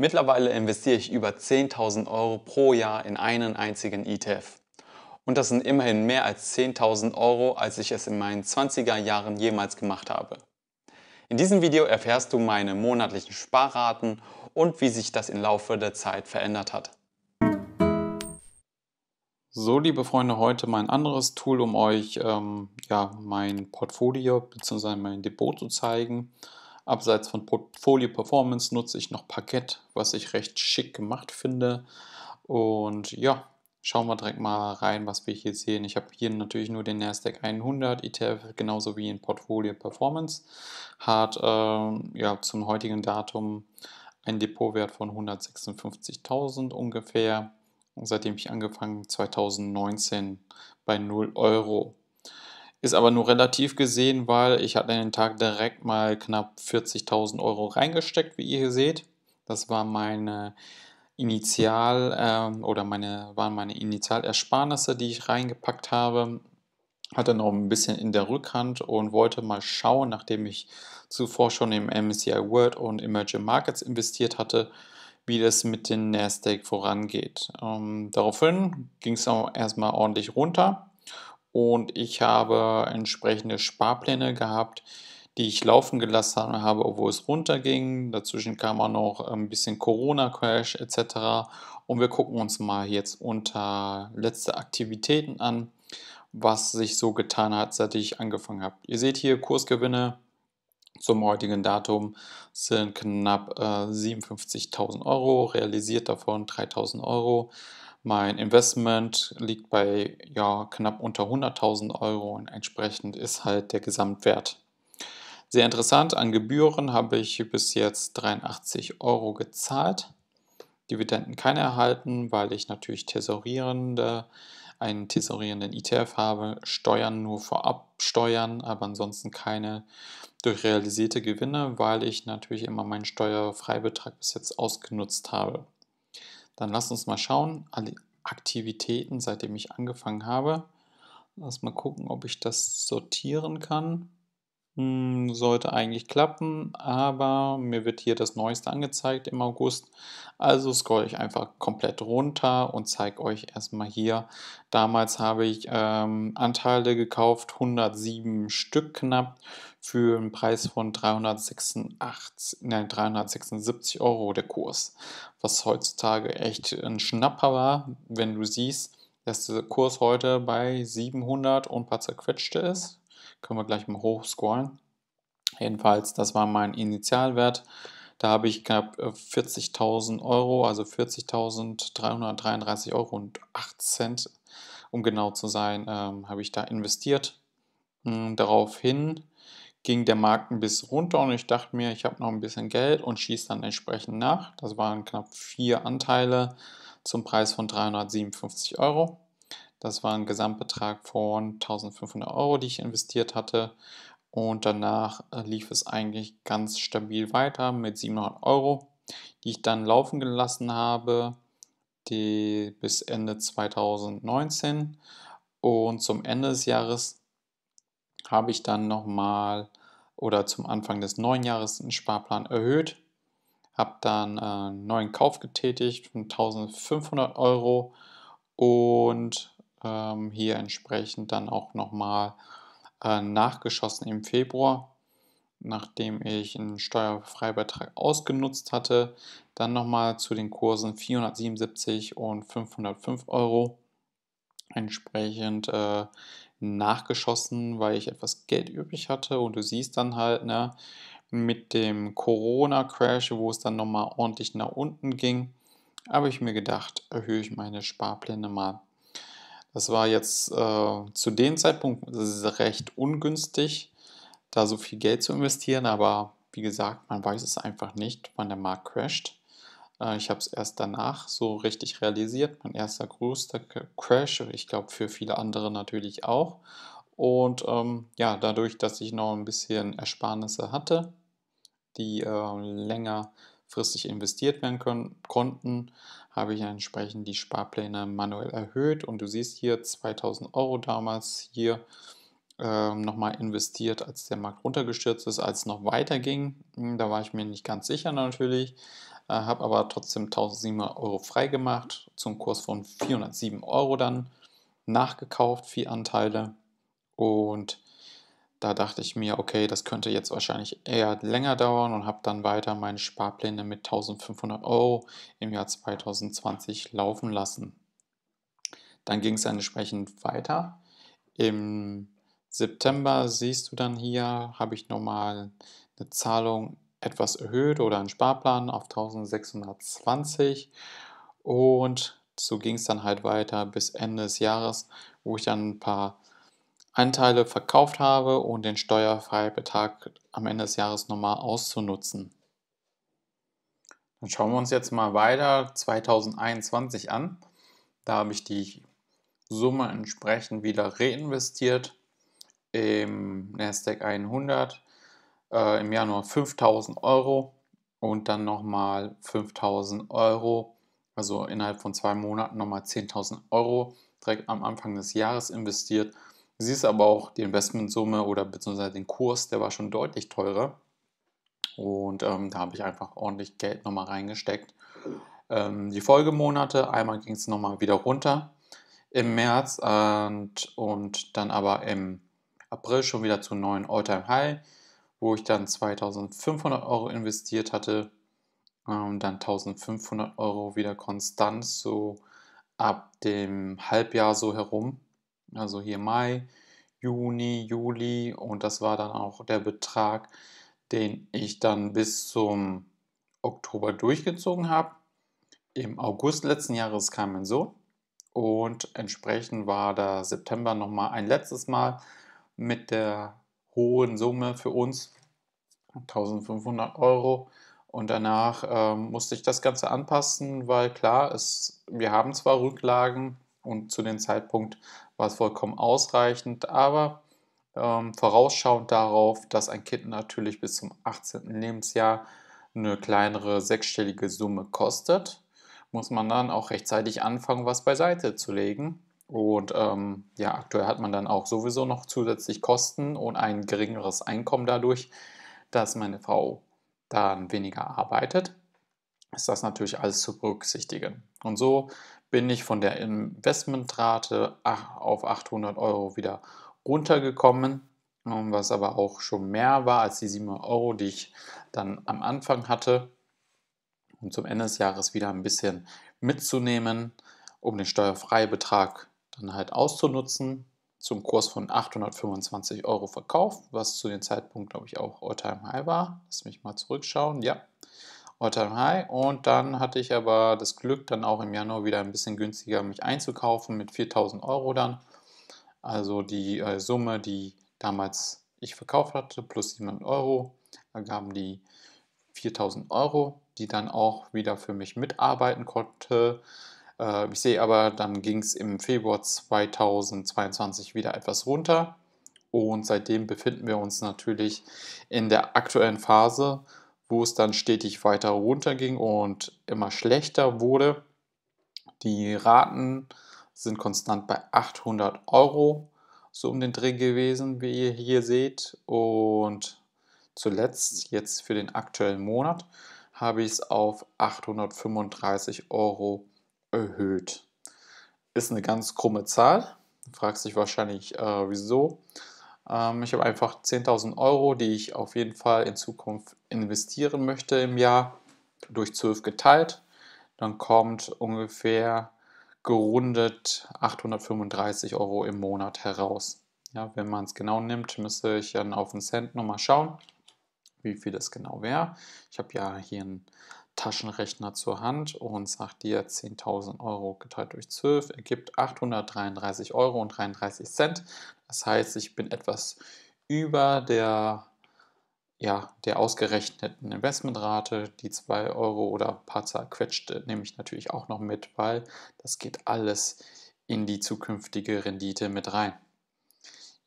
Mittlerweile investiere ich über 10.000 Euro pro Jahr in einen einzigen ETF. Und das sind immerhin mehr als 10.000 Euro, als ich es in meinen 20er Jahren jemals gemacht habe. In diesem Video erfährst du meine monatlichen Sparraten und wie sich das im Laufe der Zeit verändert hat. So, liebe Freunde, heute mein anderes Tool, um euch ähm, ja, mein Portfolio bzw. mein Depot zu zeigen. Abseits von Portfolio Performance nutze ich noch Parkett, was ich recht schick gemacht finde. Und ja, schauen wir direkt mal rein, was wir hier sehen. Ich habe hier natürlich nur den Nasdaq 100 ETF, genauso wie in Portfolio Performance, hat äh, ja, zum heutigen Datum einen Depotwert von 156.000 ungefähr, seitdem ich angefangen 2019 bei 0 Euro. Ist aber nur relativ gesehen, weil ich hatte den Tag direkt mal knapp 40.000 Euro reingesteckt, wie ihr hier seht. Das war meine Initial ähm, oder meine waren meine Initialersparnisse, die ich reingepackt habe. Hatte noch ein bisschen in der Rückhand und wollte mal schauen, nachdem ich zuvor schon im MSCI World und Emerging Markets investiert hatte, wie das mit den Nasdaq vorangeht. Ähm, daraufhin ging es auch erstmal ordentlich runter und ich habe entsprechende Sparpläne gehabt, die ich laufen gelassen habe, obwohl es runterging. Dazwischen kam auch noch ein bisschen Corona-Crash etc. Und wir gucken uns mal jetzt unter letzte Aktivitäten an, was sich so getan hat, seit ich angefangen habe. Ihr seht hier Kursgewinne zum heutigen Datum sind knapp äh, 57.000 Euro, realisiert davon 3.000 Euro. Mein Investment liegt bei ja, knapp unter 100.000 Euro und entsprechend ist halt der Gesamtwert. Sehr interessant, an Gebühren habe ich bis jetzt 83 Euro gezahlt. Dividenden keine erhalten, weil ich natürlich Thesaurierende, einen tesorierenden ETF habe, Steuern nur vorab steuern, aber ansonsten keine durch realisierte Gewinne, weil ich natürlich immer meinen Steuerfreibetrag bis jetzt ausgenutzt habe. Dann lasst uns mal schauen. Aktivitäten, seitdem ich angefangen habe. Lass mal gucken, ob ich das sortieren kann. Hm, sollte eigentlich klappen, aber mir wird hier das Neueste angezeigt im August. Also scroll ich einfach komplett runter und zeige euch erstmal hier. Damals habe ich ähm, Anteile gekauft, 107 Stück knapp, für einen Preis von 386, nein, 376 Euro der Kurs was heutzutage echt ein Schnapper war, wenn du siehst, dass der Kurs heute bei 700 und ein paar zerquetschte ist. Können wir gleich mal hochscrollen. Jedenfalls, das war mein Initialwert. Da habe ich knapp 40.000 äh, Euro, also 40.333 Euro und 8 Cent, um genau zu sein, ähm, habe ich da investiert. Hm, daraufhin ging der Markt ein bisschen runter und ich dachte mir, ich habe noch ein bisschen Geld und schieße dann entsprechend nach. Das waren knapp vier Anteile zum Preis von 357 Euro. Das war ein Gesamtbetrag von 1500 Euro, die ich investiert hatte. Und danach äh, lief es eigentlich ganz stabil weiter mit 700 Euro, die ich dann laufen gelassen habe die, bis Ende 2019. Und zum Ende des Jahres habe ich dann nochmal oder zum Anfang des neuen Jahres einen Sparplan erhöht, habe dann äh, einen neuen Kauf getätigt von 1500 Euro und ähm, hier entsprechend dann auch nochmal äh, nachgeschossen im Februar, nachdem ich einen Steuerfreibetrag ausgenutzt hatte, dann nochmal zu den Kursen 477 und 505 Euro entsprechend äh, nachgeschossen, weil ich etwas Geld übrig hatte. Und du siehst dann halt, ne, mit dem Corona-Crash, wo es dann nochmal ordentlich nach unten ging, habe ich mir gedacht, erhöhe ich meine Sparpläne mal. Das war jetzt äh, zu dem Zeitpunkt recht ungünstig, da so viel Geld zu investieren, aber wie gesagt, man weiß es einfach nicht, wann der Markt crasht. Äh, ich habe es erst danach so richtig realisiert. Mein erster größter Crash, ich glaube für viele andere natürlich auch. Und ähm, ja, dadurch, dass ich noch ein bisschen Ersparnisse hatte, die äh, längerfristig investiert werden können, konnten, habe ich entsprechend die Sparpläne manuell erhöht. Und du siehst hier 2000 Euro damals hier ähm, nochmal investiert, als der Markt runtergestürzt ist, als es noch weiter ging. Hm, da war ich mir nicht ganz sicher natürlich äh, habe aber trotzdem 1700 Euro freigemacht, zum Kurs von 407 Euro dann nachgekauft, vier Anteile. Und da dachte ich mir, okay, das könnte jetzt wahrscheinlich eher länger dauern und habe dann weiter meine Sparpläne mit 1500 Euro im Jahr 2020 laufen lassen. Dann ging es entsprechend weiter. Im September siehst du dann hier, habe ich nochmal eine Zahlung etwas erhöht oder einen Sparplan auf 1620 und so ging es dann halt weiter bis Ende des Jahres, wo ich dann ein paar Anteile verkauft habe und den Steuerfreibetrag am Ende des Jahres nochmal auszunutzen. Dann schauen wir uns jetzt mal weiter 2021 an. Da habe ich die Summe entsprechend wieder reinvestiert im Nasdaq 100 äh, im Januar 5000 Euro und dann nochmal 5000 Euro, also innerhalb von zwei Monaten nochmal 10.000 Euro direkt am Anfang des Jahres investiert. Sie ist aber auch die Investmentsumme oder beziehungsweise den Kurs, der war schon deutlich teurer. Und ähm, da habe ich einfach ordentlich Geld nochmal reingesteckt. Ähm, die Folgemonate, einmal ging es nochmal wieder runter im März und, äh, und dann aber im April schon wieder zu neuen All-Time-High wo ich dann 2500 Euro investiert hatte, ähm, dann 1500 Euro wieder konstant, so ab dem Halbjahr so herum, also hier Mai, Juni, Juli und das war dann auch der Betrag, den ich dann bis zum Oktober durchgezogen habe. Im August letzten Jahres kam mein Sohn und entsprechend war da September nochmal ein letztes Mal mit der hohen Summe für uns, 1500 Euro. Und danach ähm, musste ich das Ganze anpassen, weil klar, es, wir haben zwar Rücklagen und zu dem Zeitpunkt war es vollkommen ausreichend, aber ähm, vorausschauend darauf, dass ein Kind natürlich bis zum 18. Lebensjahr eine kleinere sechsstellige Summe kostet, muss man dann auch rechtzeitig anfangen, was beiseite zu legen. Und ähm, ja, aktuell hat man dann auch sowieso noch zusätzlich Kosten und ein geringeres Einkommen dadurch, dass meine Frau dann weniger arbeitet, ist das natürlich alles zu berücksichtigen. Und so bin ich von der Investmentrate auf 800 Euro wieder runtergekommen, ähm, was aber auch schon mehr war als die 700 Euro, die ich dann am Anfang hatte, um zum Ende des Jahres wieder ein bisschen mitzunehmen, um den Steuerfreibetrag dann halt auszunutzen. Zum Kurs von 825 Euro verkauft, was zu dem Zeitpunkt, glaube ich, auch All-Time-High war. Lass mich mal zurückschauen. Ja, All-Time-High. Und dann hatte ich aber das Glück, dann auch im Januar wieder ein bisschen günstiger mich einzukaufen mit 4000 Euro dann. Also die äh, Summe, die damals ich verkauft hatte, plus 700 Euro, ergaben die 4000 Euro, die dann auch wieder für mich mitarbeiten konnte äh, ich sehe aber, dann ging es im Februar 2022 wieder etwas runter. Und seitdem befinden wir uns natürlich in der aktuellen Phase, wo es dann stetig weiter runterging und immer schlechter wurde. Die Raten sind konstant bei 800 Euro, so um den Dreh gewesen, wie ihr hier seht. Und zuletzt, jetzt für den aktuellen Monat, habe ich es auf 835 Euro erhöht. Ist eine ganz krumme Zahl. Du fragst dich wahrscheinlich, äh, wieso. Ähm, ich habe einfach 10.000 Euro, die ich auf jeden Fall in Zukunft investieren möchte im Jahr, durch 12 geteilt. Dann kommt ungefähr gerundet 835 Euro im Monat heraus. Ja, wenn man es genau nimmt, müsste ich dann auf den Cent nochmal schauen, wie viel das genau wäre. Ich habe ja hier ein Taschenrechner zur Hand und sagt dir 10.000 Euro geteilt durch 12 ergibt 833 Euro und 33 Cent. Das heißt, ich bin etwas über der, ja, der ausgerechneten Investmentrate. Die 2 Euro oder ein paar zerquetschte äh, nehme ich natürlich auch noch mit, weil das geht alles in die zukünftige Rendite mit rein.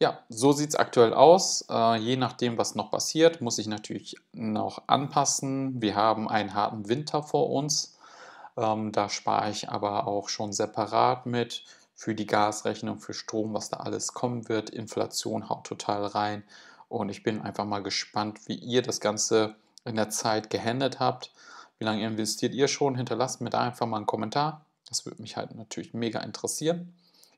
Ja, so sieht es aktuell aus. Äh, je nachdem, was noch passiert, muss ich natürlich noch anpassen. Wir haben einen harten Winter vor uns. Ähm, da spare ich aber auch schon separat mit für die Gasrechnung, für Strom, was da alles kommen wird. Inflation haut total rein. Und ich bin einfach mal gespannt, wie ihr das Ganze in der Zeit gehandelt habt. Wie lange investiert ihr schon? Hinterlasst mir da einfach mal einen Kommentar. Das würde mich halt natürlich mega interessieren.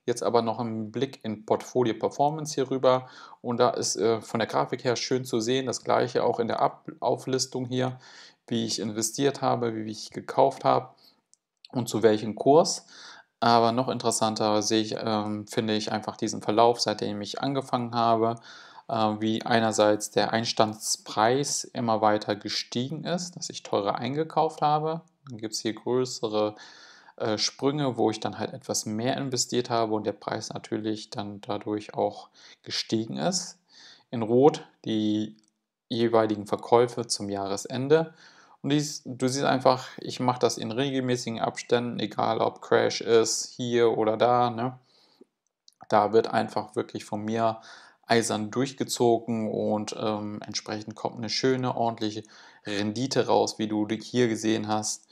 Jetzt aber noch einen Blick in Portfolio Performance hier rüber und da ist äh, von der Grafik her schön zu sehen, das gleiche auch in der Ab Auflistung hier, wie ich investiert habe, wie ich gekauft habe und zu welchem Kurs. Aber noch interessanter sehe ich, ähm, finde ich einfach diesen Verlauf, seitdem ich angefangen habe, äh, wie einerseits der Einstandspreis immer weiter gestiegen ist, dass ich teurer eingekauft habe. Dann gibt es hier größere äh, äh, Sprünge, wo ich dann halt etwas mehr investiert habe und der Preis natürlich dann dadurch auch gestiegen ist. In Rot die jeweiligen Verkäufe zum Jahresende. Und dies, du siehst einfach, ich mache das in regelmäßigen Abständen, egal ob Crash ist, hier oder da. Ne? Da wird einfach wirklich von mir eisern durchgezogen und ähm, entsprechend kommt eine schöne, ordentliche Rendite raus, wie du hier gesehen hast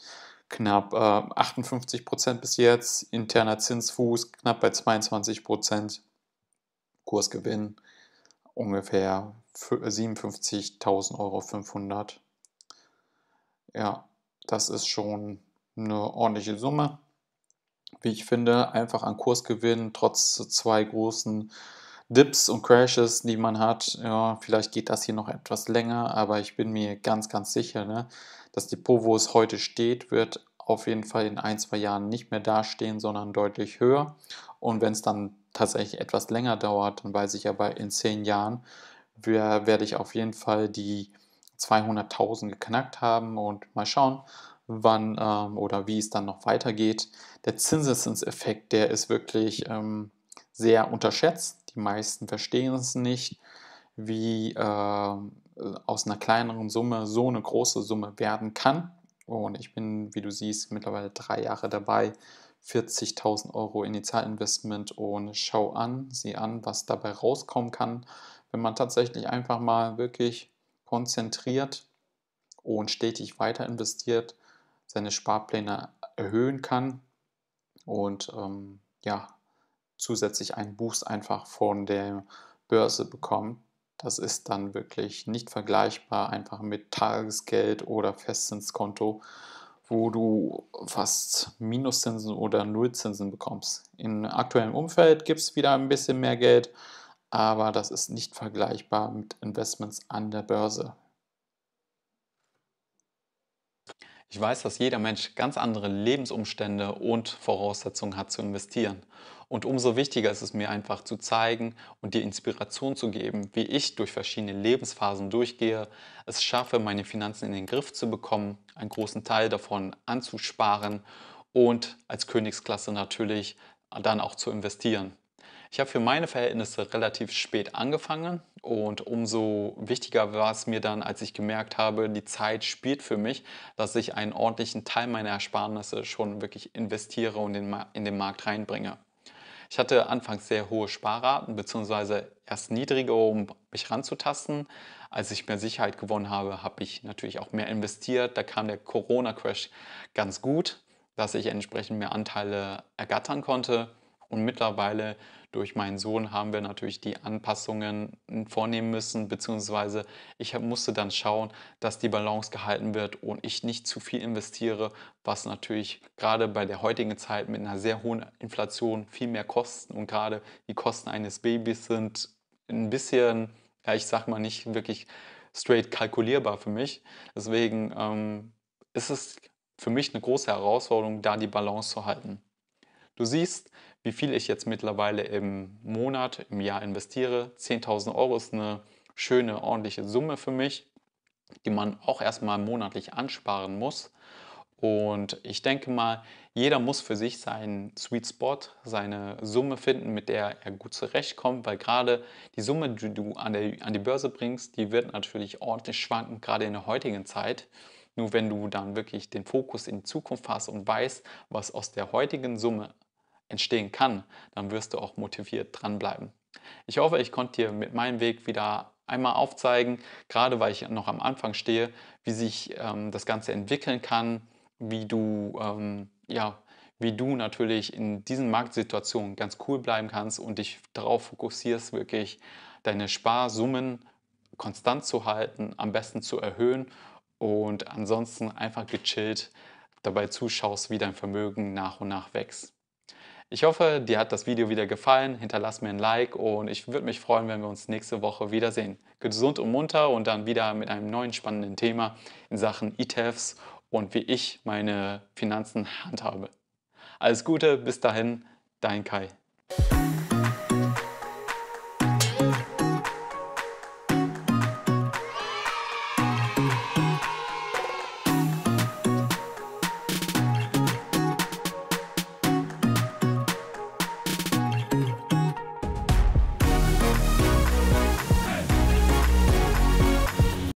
knapp äh, 58 Prozent bis jetzt, interner Zinsfuß knapp bei 22 Prozent, Kursgewinn ungefähr 57.500 Euro. Ja, das ist schon eine ordentliche Summe. Wie ich finde, einfach an Kursgewinn trotz zwei großen Dips und Crashes, die man hat. Ja, vielleicht geht das hier noch etwas länger, aber ich bin mir ganz, ganz sicher, ne, das Depot, wo es heute steht, wird auf jeden Fall in ein, zwei Jahren nicht mehr dastehen, sondern deutlich höher. Und wenn es dann tatsächlich etwas länger dauert, dann weiß ich aber, in zehn Jahren werde ich auf jeden Fall die 200.000 geknackt haben und mal schauen, wann ähm, oder wie es dann noch weitergeht. Der Zinseszinseffekt, der ist wirklich ähm, sehr unterschätzt. Die meisten verstehen es nicht, wie äh, aus einer kleineren Summe so eine große Summe werden kann. Und ich bin, wie du siehst, mittlerweile drei Jahre dabei. 40.000 Euro Initialinvestment und schau an, sieh an, was dabei rauskommen kann, wenn man tatsächlich einfach mal wirklich konzentriert und stetig weiter investiert, seine Sparpläne erhöhen kann und ähm, ja, zusätzlich einen Boost einfach von der Börse bekommt. Das ist dann wirklich nicht vergleichbar einfach mit Tagesgeld oder Festzinskonto, wo du fast Minuszinsen oder Nullzinsen bekommst. Im aktuellen Umfeld gibt es wieder ein bisschen mehr Geld, aber das ist nicht vergleichbar mit Investments an der Börse. Ich weiß, dass jeder Mensch ganz andere Lebensumstände und Voraussetzungen hat zu investieren. Und umso wichtiger ist es mir einfach zu zeigen und dir Inspiration zu geben, wie ich durch verschiedene Lebensphasen durchgehe, es schaffe, meine Finanzen in den Griff zu bekommen, einen großen Teil davon anzusparen und als Königsklasse natürlich dann auch zu investieren. Ich habe für meine Verhältnisse relativ spät angefangen und umso wichtiger war es mir dann, als ich gemerkt habe, die Zeit spielt für mich, dass ich einen ordentlichen Teil meiner Ersparnisse schon wirklich investiere und in den Markt reinbringe. Ich hatte anfangs sehr hohe Sparraten, beziehungsweise erst niedrige, um mich ranzutasten. Als ich mehr Sicherheit gewonnen habe, habe ich natürlich auch mehr investiert. Da kam der Corona-Crash ganz gut, dass ich entsprechend mehr Anteile ergattern konnte. Und mittlerweile durch meinen Sohn haben wir natürlich die Anpassungen vornehmen müssen, beziehungsweise ich musste dann schauen, dass die Balance gehalten wird und ich nicht zu viel investiere, was natürlich gerade bei der heutigen Zeit mit einer sehr hohen Inflation viel mehr Kosten und gerade die Kosten eines Babys sind ein bisschen, ja, ich sag mal nicht wirklich straight kalkulierbar für mich. Deswegen ähm, ist es für mich eine große Herausforderung, da die Balance zu halten. Du siehst, wie viel ich jetzt mittlerweile im Monat, im Jahr investiere. 10.000 Euro ist eine schöne, ordentliche Summe für mich, die man auch erstmal monatlich ansparen muss. Und ich denke mal, jeder muss für sich seinen Sweet Spot, seine Summe finden, mit der er gut zurechtkommt, weil gerade die Summe, die du an, der, an die Börse bringst, die wird natürlich ordentlich schwanken, gerade in der heutigen Zeit. Nur wenn du dann wirklich den Fokus in die Zukunft hast und weißt, was aus der heutigen Summe entstehen kann, dann wirst du auch motiviert dranbleiben. Ich hoffe, ich konnte dir mit meinem Weg wieder einmal aufzeigen, gerade weil ich noch am Anfang stehe, wie sich ähm, das Ganze entwickeln kann, wie du, ähm, ja, wie du natürlich in diesen Marktsituationen ganz cool bleiben kannst und dich darauf fokussierst, wirklich deine Sparsummen konstant zu halten, am besten zu erhöhen und ansonsten einfach gechillt dabei zuschaust, wie dein Vermögen nach und nach wächst. Ich hoffe, dir hat das Video wieder gefallen. Hinterlass mir ein Like und ich würde mich freuen, wenn wir uns nächste Woche wiedersehen. Gesund und munter und dann wieder mit einem neuen spannenden Thema in Sachen ETFs und wie ich meine Finanzen handhabe. Alles Gute, bis dahin, dein Kai.